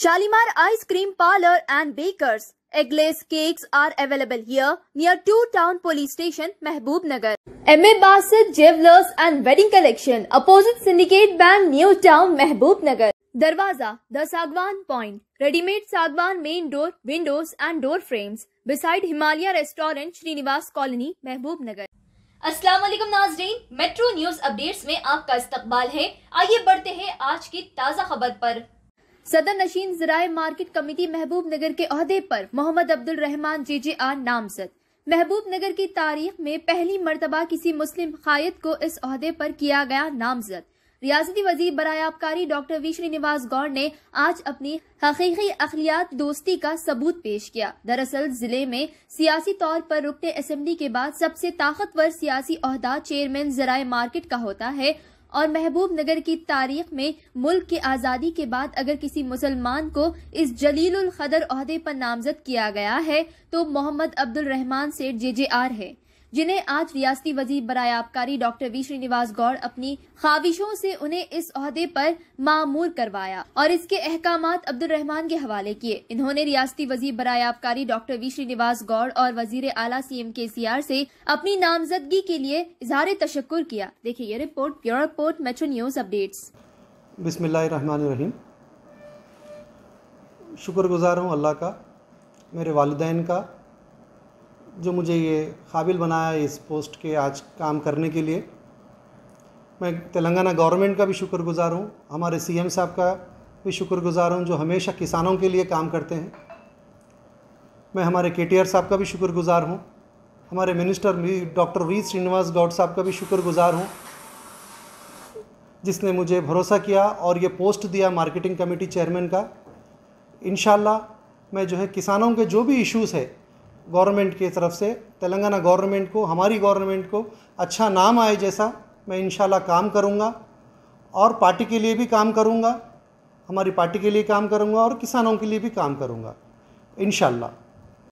Shalimar Ice Cream Parlor and Bakers. Eggless cakes are available here near Two Town Police Station, Mehboob Nagar. MA Basit Jewelers and Wedding Collection, opposite Syndicate Bank, New Town, Mehboob Nagar. Darwaza, the Sagwan Point, ready-made Sagwan main door, windows and door frames, beside Himalaya Restaurant, Srinivas Colony, Mehboob Nagar. Aslam नाजरीन metro news updates में आपका इस्तकबाल है आइए बढ़ते हैं आज की ताज़ा खबर पर सदर नशीन जराये मार्केट कमेटी महबूब नगर के अहदे पर Mohammad Abdul Rahman J J R नामजद महबूब नगर की तारीख में पहली मरतबा किसी मुस्लिम कायद को इस अहदे पर किया गया नामजद रियासती वजीर बरा आबकारी डॉक्टर वी श्रीनिवास गौड़ ने आज अपनी हकीकी अखिलियात दोस्ती का सबूत पेश किया दरअसल जिले में सियासी तौर पर रुकने असम्बली के बाद सबसे ताकतवर सियासी अहदा चेयरमैन ज़राये मार्केट का होता है और महबूब नगर की तारीख में मुल्क की आज़ादी के बाद अगर किसी मुसलमान को इस जलील खदर अहदे पर नामजद किया गया है तो मोहम्मद अब्दुल रहमान सेठ जे जे आर है जिन्हें आज रियासती वजीर बरए आबकारी डॉक्टर वी श्रीनिवास गौड़ अपनी ख्वाहिशों से उन्हें इस अहदे पर मामूर करवाया और इसके अहकाम अब्दुल रहमान के हवाले किए इन्होंने रियासती वजीर बरए आबकारी डॉक्टर वी श्रीनिवास गौड़ और वजीर आला सी एम के सी आर से अपनी नामजदगी के लिए इजहार तशक्र किया देखिए ये report bureau report metro news update बिस्मिल्लाम शुक्रगुजार हूँ अल्लाह का मेरे वालदेन का जो मुझे ये काबिल बनाया इस पोस्ट के आज काम करने के लिए मैं तेलंगाना गवर्नमेंट का भी शुक्रगुजार हूँ हमारे सीएम साहब का भी शुक्रगुजार हूँ जो हमेशा किसानों के लिए काम करते हैं मैं हमारे के साहब का भी शुक्रगुजार हूँ हमारे minister doctor V Srinivas Goud साहब का भी शुक्रगुजार हूँ जिसने मुझे भरोसा किया और ये पोस्ट दिया मार्केटिंग कमेटी चेयरमैन का इन मैं जो है किसानों के जो भी इश्यूज़ है गवर्नमेंट की तरफ से तेलंगाना गवर्नमेंट को हमारी गवर्नमेंट को अच्छा नाम आए जैसा मैं इन काम करूँगा और पार्टी के लिए भी काम करूँगा हमारी पार्टी के लिए काम करूँगा और किसानों के लिए भी काम करूँगा इन